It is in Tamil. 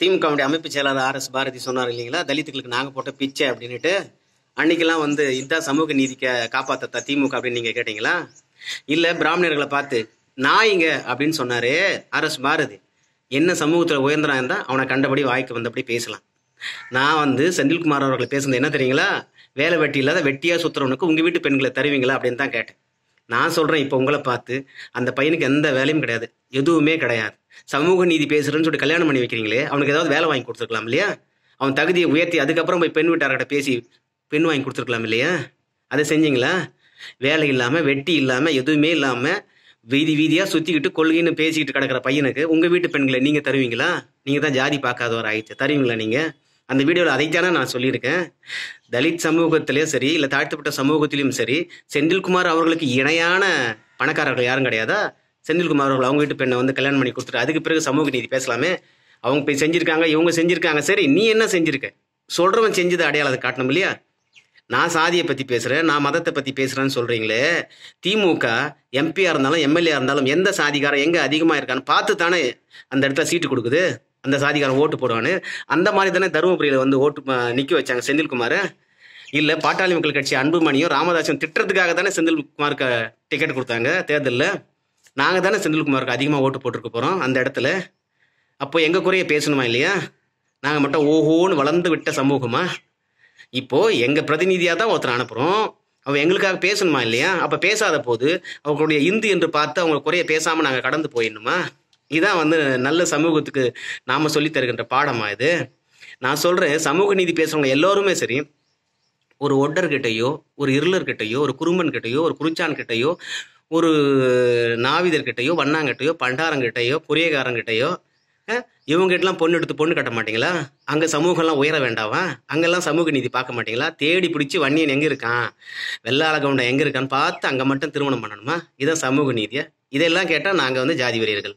திமுகவுடைய அமைப்பு செயலாளர் ஆர் எஸ் பாரதி சொன்னார் இல்லைங்களா தலித்துகளுக்கு நாங்கள் போட்ட பிச்சை அப்படின்னுட்டு அன்னைக்கெல்லாம் வந்து இதுதான் சமூக நீதிக்க காப்பாத்தத்தா திமுக அப்படின்னு நீங்கள் கேட்டீங்களா இல்லை பிராமணர்களை பார்த்து நாயிங்க அப்படின்னு சொன்னார் ஆர் எஸ் பாரதி என்ன சமூகத்தில் உயர்ந்தனா இருந்தால் அவனை கண்டபடி வாய்க்கு வந்தபடி பேசலாம் நான் வந்து செந்தில்குமார் அவர்கள் பேசுனது என்ன தெரியுங்களா வேலை வெட்டி இல்லாத வெட்டியாக சுற்றுறவனுக்கு உங்கள் வீட்டு பெண்களை தருவீங்களா அப்படின்னு தான் கேட்டேன் நான் சொல்கிறேன் இப்போ உங்களை பார்த்து அந்த பையனுக்கு எந்த வேலையும் கிடையாது எதுவுமே கிடையாது சமூக நீதி பேசுறேன்னு சொல்லி கல்யாணம் பண்ணி வைக்கிறீங்களே அவனுக்கு ஏதாவது வேலை வாங்கி கொடுத்துருக்கலாம் இல்லையா அவன் தகுதியை உயர்த்தி அதுக்கப்புறம் போய் பெண் வீட்டார்கிட்ட பேசி பெண் வாங்கி கொடுத்துருக்கலாம் இல்லையா அதை செஞ்சீங்களா வேலை இல்லாமல் வெட்டி இல்லாமல் எதுவுமே இல்லாமல் வீதி வீதியாக சுற்றிக்கிட்டு கொள்கைன்னு பேசிக்கிட்டு கிடக்கிற பையனுக்கு உங்கள் வீட்டு பெண்களை நீங்கள் தருவீங்களா நீங்கள் தான் ஜாதி பார்க்காதவர் ஆயிடுச்சு தருவீங்களா நீங்கள் அந்த வீடியோவில் அதைத்தானே நான் சொல்லியிருக்கேன் தலித் சமூகத்திலையும் சரி இல்லை தாழ்த்தப்பட்ட சமூகத்திலையும் சரி செந்தில்குமார் அவர்களுக்கு இணையான பணக்காரர்கள் யாரும் கிடையாதா செந்தில்குமார் அவர்கள் அவங்க வீட்டு பெண்ணை வந்து கல்யாணம் பண்ணி கொடுத்துட்டு அதுக்கு பிறகு சமூக நீதி பேசலாமே அவங்க போய் செஞ்சுருக்காங்க இவங்க செஞ்சுருக்காங்க சரி நீ என்ன செஞ்சுருக்க சொல்கிறவன் செஞ்சது அடையாளத்தை காட்டணும் இல்லையா நான் சாதியை பற்றி பேசுகிறேன் நான் மதத்தை பற்றி பேசுகிறேன்னு சொல்கிறீங்களே திமுக எம்பியாக இருந்தாலும் எம்எல்ஏ இருந்தாலும் எந்த சாதிகாரம் எங்கே அதிகமாக இருக்கான்னு பார்த்து தானே அந்த இடத்துல சீட்டு கொடுக்குது அந்த சாதிகாரம் ஓட்டு போடுவான்னு அந்த மாதிரி தானே தருமபுரியில் வந்து ஓட்டு நிற்க வச்சாங்க செந்தில்குமார் இல்லை பாட்டாளி மக்கள் கட்சி அன்புமணியும் ராமதாசன் திட்டுறதுக்காக தானே செந்தில்குமாருக்கு டிக்கெட் கொடுத்தாங்க தேர்தலில் நாங்கள் தானே செந்தில்குமாருக்கு அதிகமாக ஓட்டு போட்டிருக்க போகிறோம் அந்த இடத்துல அப்போ எங்கள் குறைய பேசணுமா இல்லையா நாங்கள் மட்டும் ஓஹோன்னு வளர்ந்து விட்ட சமூகமா இப்போது எங்கள் பிரதிநிதியாக தான் ஒருத்தர் அனுப்புகிறோம் அவள் எங்களுக்காக பேசணுமா இல்லையா அப்போ பேசாத போது அவங்களுடைய இந்து என்று பார்த்து அவங்க குறைய பேசாமல் நாங்கள் கடந்து போயிடணுமா இதான் வந்து நல்ல சமூகத்துக்கு நாம் சொல்லித்தருகின்ற பாடமா இது நான் சொல்கிறேன் சமூக நீதி பேசுகிறவங்க எல்லோருமே சரி ஒரு ஒட்டர்கிட்டையோ ஒரு இருளர்கிட்டையோ ஒரு குறும்பன்கிட்டையோ ஒரு குறிஞ்சான்கிட்டையோ ஒரு நாவிதர்கிட்டையோ வண்ணாங்கிட்டையோ பண்டாரங்கிட்டையோ புரியகாரங்கிட்டையோ இவங்ககிட்டலாம் பொண்ணு எடுத்து பொண்ணு கட்ட மாட்டீங்களா அங்கே சமூகம்லாம் உயர வேண்டாமா அங்கெல்லாம் சமூக நீதி பார்க்க மாட்டீங்களா தேடி பிடிச்சி வன்னியன் எங்கே இருக்கான் வெள்ளாள கவுண்டன் எங்கே இருக்கான்னு பார்த்து அங்கே மட்டும் திருமணம் பண்ணணுமா இதான் சமூக நீதியா இதெல்லாம் கேட்டால் நாங்கள் வந்து ஜாதி வெறியர்கள்